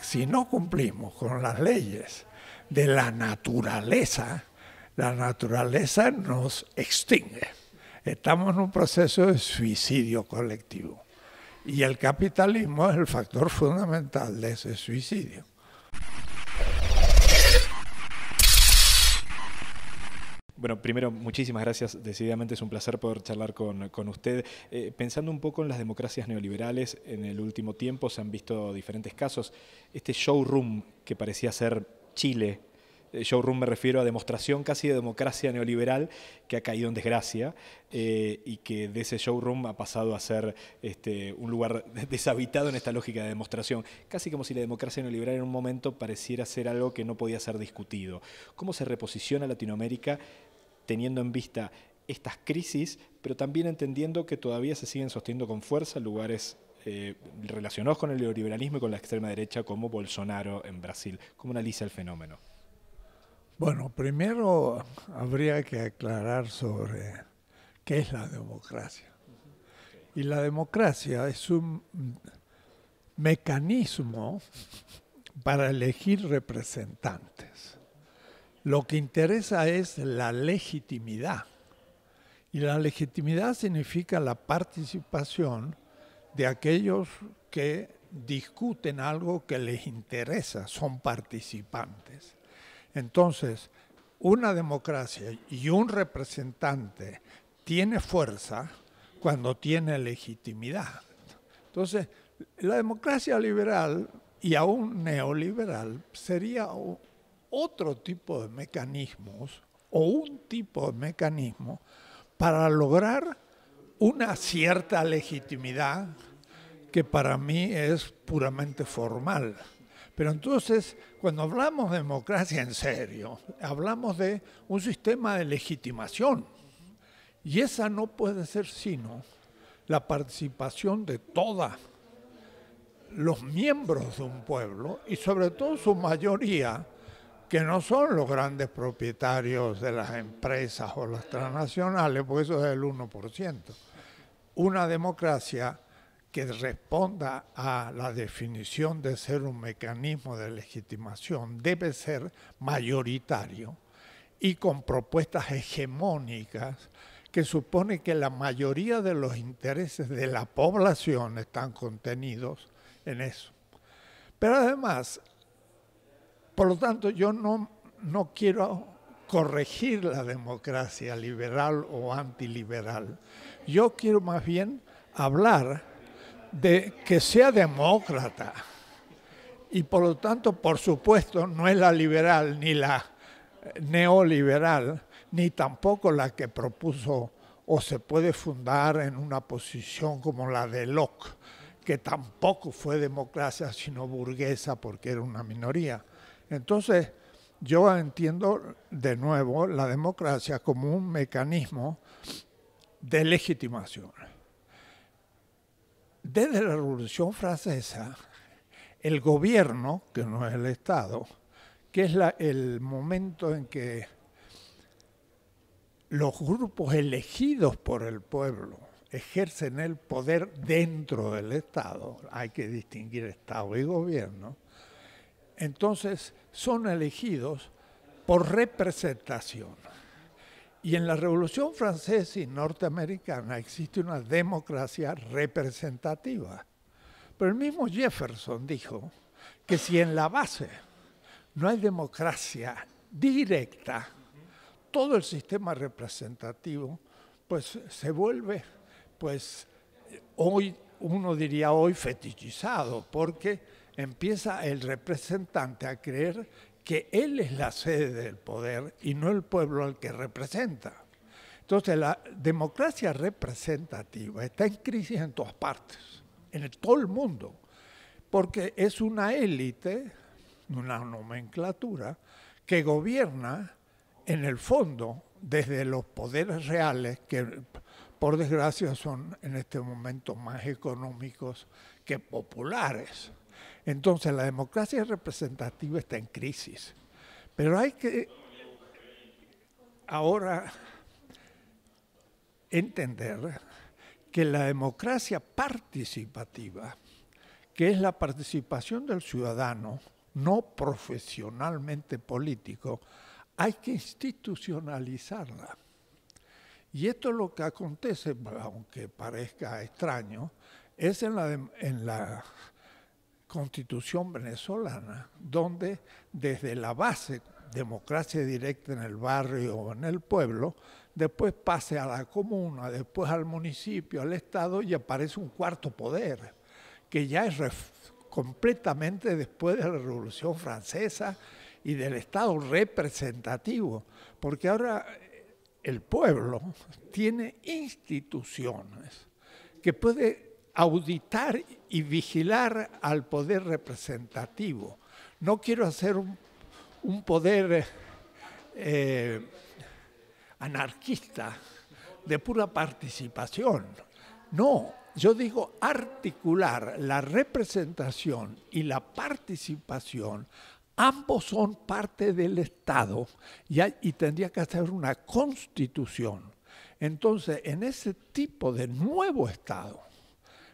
Si no cumplimos con las leyes de la naturaleza, la naturaleza nos extingue. Estamos en un proceso de suicidio colectivo y el capitalismo es el factor fundamental de ese suicidio. Bueno, primero, muchísimas gracias. Decididamente es un placer poder charlar con, usted. Eh, pensando un poco en las democracias neoliberales, en el último tiempo se han visto diferentes casos. Este showroom que parecía ser Chile, eh, showroom me refiero a demostración casi de democracia neoliberal que ha caído en desgracia eh, y que de ese showroom ha pasado a ser este, un lugar deshabitado en esta lógica de demostración. Casi como si la democracia neoliberal en un momento pareciera ser algo que no podía ser discutido. ¿Cómo se reposiciona Latinoamérica teniendo en vista estas crisis, pero también entendiendo que todavía se siguen sosteniendo con fuerza lugares eh, relacionados con el neoliberalismo y con la extrema derecha como Bolsonaro en Brasil. ¿Cómo analiza el fenómeno? Bueno, primero habría que aclarar sobre qué es la democracia. Y la democracia es un mecanismo para elegir representantes. Lo que interesa es la legitimidad. Y la legitimidad significa la participación de aquellos que discuten algo que les interesa, son participantes. Entonces, una democracia y un representante tiene fuerza cuando tiene legitimidad. Entonces, la democracia liberal y aún neoliberal sería otro tipo de mecanismos o un tipo de mecanismo para lograr una cierta legitimidad que para mí es puramente formal. Pero entonces, cuando hablamos de democracia en serio, hablamos de un sistema de legitimación. Y esa no puede ser sino la participación de todos los miembros de un pueblo y sobre todo su mayoría que no son los grandes propietarios de las empresas o las transnacionales, porque eso es el 1%. Una democracia que responda a la definición de ser un mecanismo de legitimación debe ser mayoritario y con propuestas hegemónicas que supone que la mayoría de los intereses de la población están contenidos en eso. Pero además, por lo tanto, yo no, no quiero corregir la democracia liberal o antiliberal. Yo quiero más bien hablar de que sea demócrata y por lo tanto, por supuesto, no es la liberal ni la eh, neoliberal, ni tampoco la que propuso o se puede fundar en una posición como la de Locke, que tampoco fue democracia sino burguesa porque era una minoría. Entonces, yo entiendo de nuevo la democracia como un mecanismo de legitimación. Desde la Revolución Francesa, el gobierno, que no es el Estado, que es el momento en que los grupos elegidos por el pueblo ejercen el poder dentro del Estado, hay que distinguir Estado y gobierno, entonces son elegidos por representación. Y en la Revolución Francesa y Norteamericana existe una democracia representativa. Pero el mismo Jefferson dijo que si en la base no hay democracia directa, todo el sistema representativo pues se vuelve pues hoy uno diría hoy fetichizado, porque empieza el representante a creer que él es la sede del poder y no el pueblo al que representa. Entonces la democracia representativa está en crisis en todas partes, en todo el mundo, porque es una élite, una nomenclatura, que gobierna en el fondo desde los poderes reales que por desgracia son en este momento más económicos que populares. Entonces la democracia representativa está en crisis, pero hay que ahora entender que la democracia participativa, que es la participación del ciudadano, no profesionalmente político, hay que institucionalizarla. Y esto es lo que acontece, aunque parezca extraño, es en la, en la constitución venezolana, donde desde la base, democracia directa en el barrio o en el pueblo, después pase a la comuna, después al municipio, al Estado y aparece un cuarto poder, que ya es completamente después de la Revolución Francesa y del Estado representativo, porque ahora el pueblo tiene instituciones que puede auditar y vigilar al poder representativo. No quiero hacer un, poder eh, eh, anarquista de pura participación. No, yo digo articular la representación y la participación Ambos son parte del Estado y, tendría que hacer una constitución. Entonces, en ese tipo de nuevo Estado,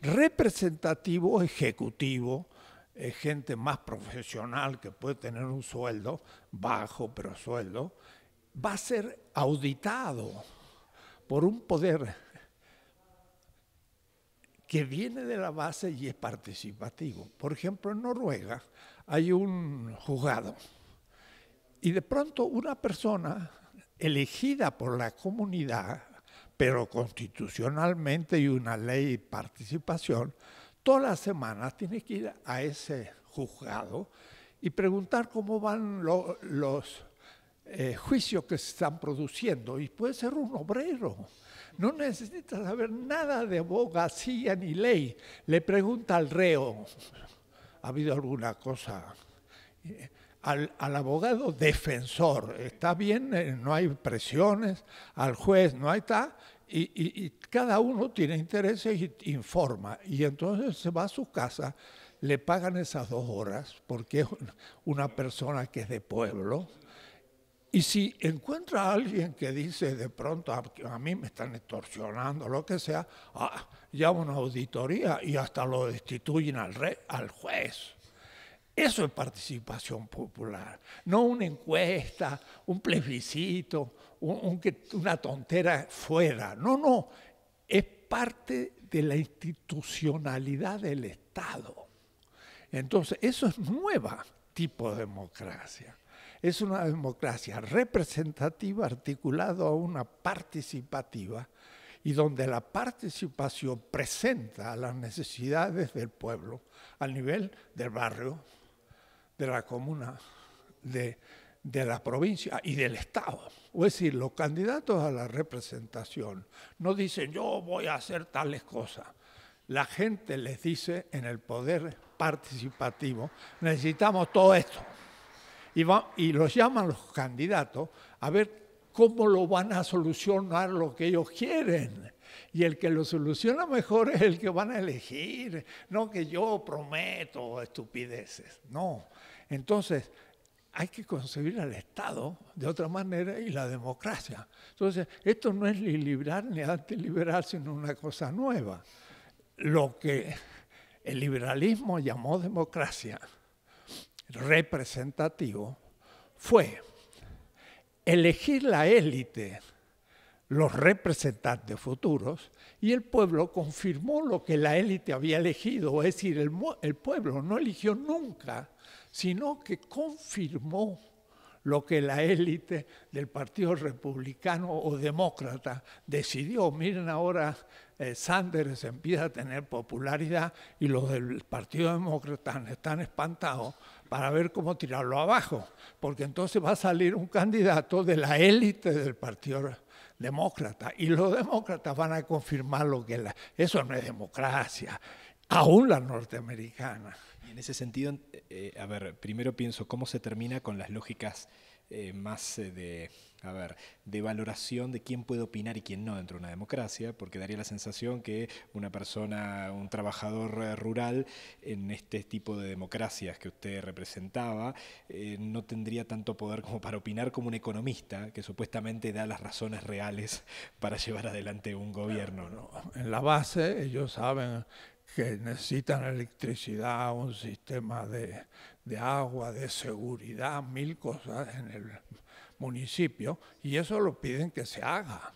representativo, ejecutivo, eh, gente más profesional que puede tener un sueldo, bajo pero sueldo, va a ser auditado por un poder que viene de la base y es participativo. Por ejemplo, en Noruega hay un juzgado. Y de pronto una persona elegida por la comunidad, pero constitucionalmente y una ley de participación, todas las semanas tiene que ir a ese juzgado y preguntar cómo van los eh, juicios que se están produciendo. Y puede ser un obrero. No necesita saber nada de abogacía ni ley. Le pregunta al reo, ha habido alguna cosa. Al, abogado defensor, está bien, eh, no hay presiones, al juez no hay tal, y, y, cada uno tiene intereses y informa. Y entonces se va a su casa, le pagan esas dos horas, porque es una persona que es de pueblo, y si encuentra a alguien que dice de pronto ah, a, mí me están extorsionando, lo que sea, ah, llama una auditoría y hasta lo destituyen al, al juez. Eso es participación popular, no una encuesta, un plebiscito, una tontera fuera. No, no, es parte de la institucionalidad del Estado. Entonces, eso es nueva tipo de democracia es una democracia representativa articulada a una participativa y donde la participación presenta las necesidades del pueblo a nivel del barrio, de la comuna, de, de la provincia y del Estado. O es decir, los candidatos a la representación no dicen yo voy a hacer tales cosas. La gente les dice en el poder participativo, necesitamos todo esto y, los llaman los candidatos a ver cómo lo van a solucionar lo que ellos quieren. Y el que lo soluciona mejor es el que van a elegir, no que yo prometo estupideces, no. Entonces, hay que concebir al Estado de otra manera y la democracia. Entonces, esto no es ni liberal ni antiliberal, sino una cosa nueva. Lo que el liberalismo llamó democracia, representativo fue elegir la élite, los representantes futuros, y el pueblo confirmó lo que la élite había elegido, es decir, el, pueblo no eligió nunca, sino que confirmó lo que la élite del Partido Republicano o Demócrata decidió. Miren ahora, eh, Sanders empieza a tener popularidad y los del Partido Demócrata están espantados para ver cómo tirarlo abajo, porque entonces va a salir un candidato de la élite del Partido Demócrata y los demócratas van a confirmar lo que eso no es democracia aún la norteamericana. Y en ese sentido, eh, a ver, primero pienso cómo se termina con las lógicas eh, más eh, de, a ver, de valoración de quién puede opinar y quién no dentro de una democracia, porque daría la sensación que una persona, un trabajador rural, en este tipo de democracias que usted representaba, no tendría tanto poder como para opinar como un economista, que supuestamente da las razones reales para llevar adelante un gobierno. En la base, ellos saben que necesitan electricidad, un sistema de, agua, de seguridad, mil cosas en el municipio, y eso lo piden que se haga.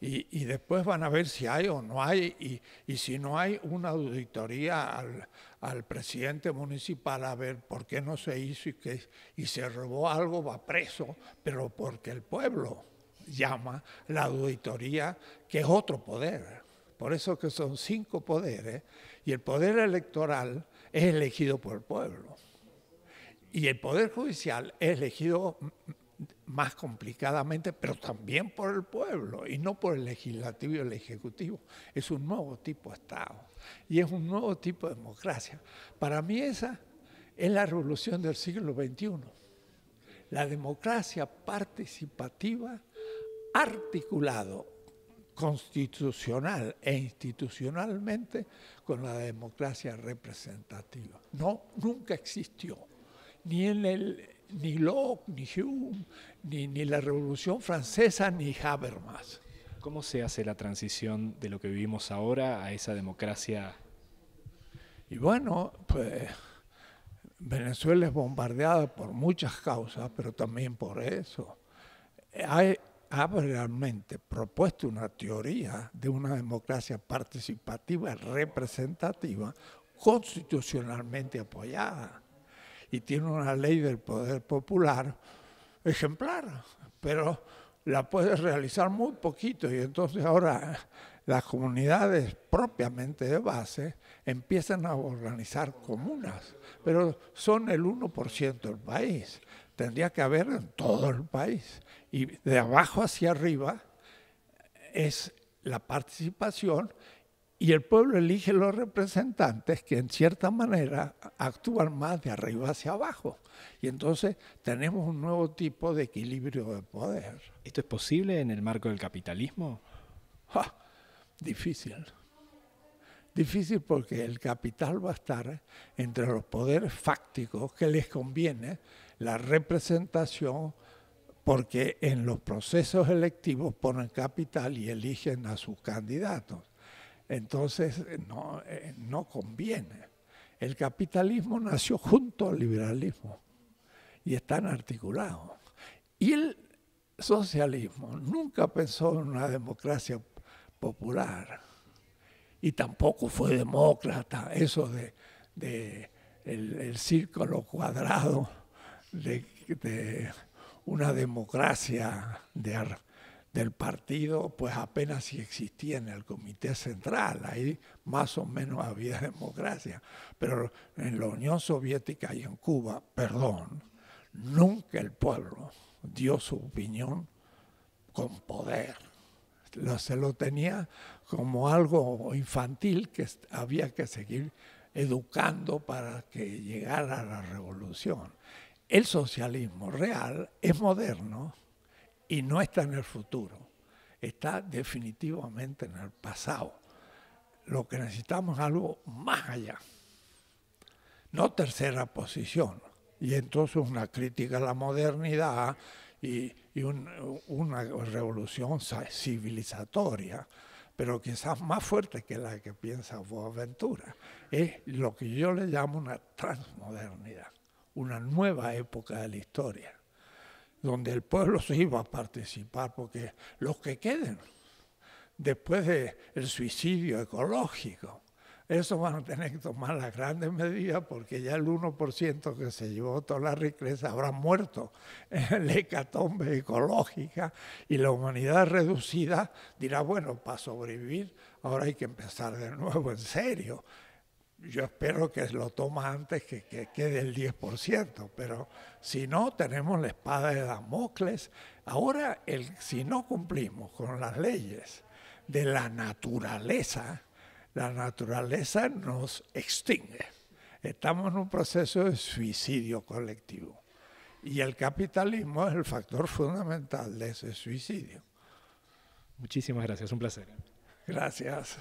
Y, después van a ver si hay o no hay, y, si no hay una auditoría al, presidente municipal a ver por qué no se hizo y, que, y se robó algo, va preso, pero porque el pueblo llama la auditoría, que es otro poder. Por eso que son cinco poderes y el poder electoral es elegido por el pueblo. Y el poder judicial es elegido más complicadamente, pero también por el pueblo y no por el legislativo y el ejecutivo. Es un nuevo tipo de Estado y es un nuevo tipo de democracia. Para mí esa es la revolución del siglo XXI. La democracia participativa articulado constitucional e institucionalmente con la democracia representativa. No, nunca existió. Ni en el ni Locke, ni Hume, ni, ni la Revolución Francesa, ni Habermas. ¿Cómo se hace la transición de lo que vivimos ahora a esa democracia? Y bueno, pues Venezuela es bombardeada por muchas causas, pero también por eso. Hay, ha realmente propuesto una teoría de una democracia participativa, representativa, constitucionalmente apoyada. Y tiene una ley del poder popular ejemplar, pero la puede realizar muy poquito y entonces ahora las comunidades propiamente de base empiezan a organizar comunas, pero son el 1% del país tendría que haber en todo el país. Y de abajo hacia arriba es la participación y el pueblo elige los representantes que en cierta manera actúan más de arriba hacia abajo. Y entonces tenemos un nuevo tipo de equilibrio de poder. ¿Esto es posible en el marco del capitalismo? Difícil. Difícil porque el capital va a estar entre los poderes fácticos que les conviene la representación porque en los procesos electivos ponen capital y eligen a sus candidatos. Entonces no, eh, no conviene. El capitalismo nació junto al liberalismo y están articulados. Y el socialismo nunca pensó en una democracia popular y tampoco fue demócrata, eso de, el círculo cuadrado de, una democracia del partido, pues apenas si existía en el Comité Central, ahí más o menos había democracia, pero en la Unión Soviética y en Cuba, perdón, nunca el pueblo dio su opinión con poder. se lo tenía como algo infantil que había que seguir educando para que llegara la revolución. El socialismo real es moderno y no está en el futuro, está definitivamente en el pasado. Lo que necesitamos es algo más allá, no tercera posición. Y entonces una crítica a la modernidad y, una revolución civilizatoria, pero quizás más fuerte que la que piensa Boaventura. Es lo que yo le llamo una transmodernidad una nueva época de la historia, donde el pueblo sí va a participar, porque los que queden después del suicidio ecológico, eso van a tener que tomar las grandes medidas porque ya el 1% que se llevó toda la riqueza habrá muerto en la hecatombe ecológica y la humanidad reducida dirá, bueno, para sobrevivir ahora hay que empezar de nuevo en serio yo espero que lo toma antes que, quede el 10%, pero si no, tenemos la espada de Damocles. Ahora, el, si no cumplimos con las leyes de la naturaleza, la naturaleza nos extingue. Estamos en un proceso de suicidio colectivo y el capitalismo es el factor fundamental de ese suicidio. Muchísimas gracias, un placer. Gracias.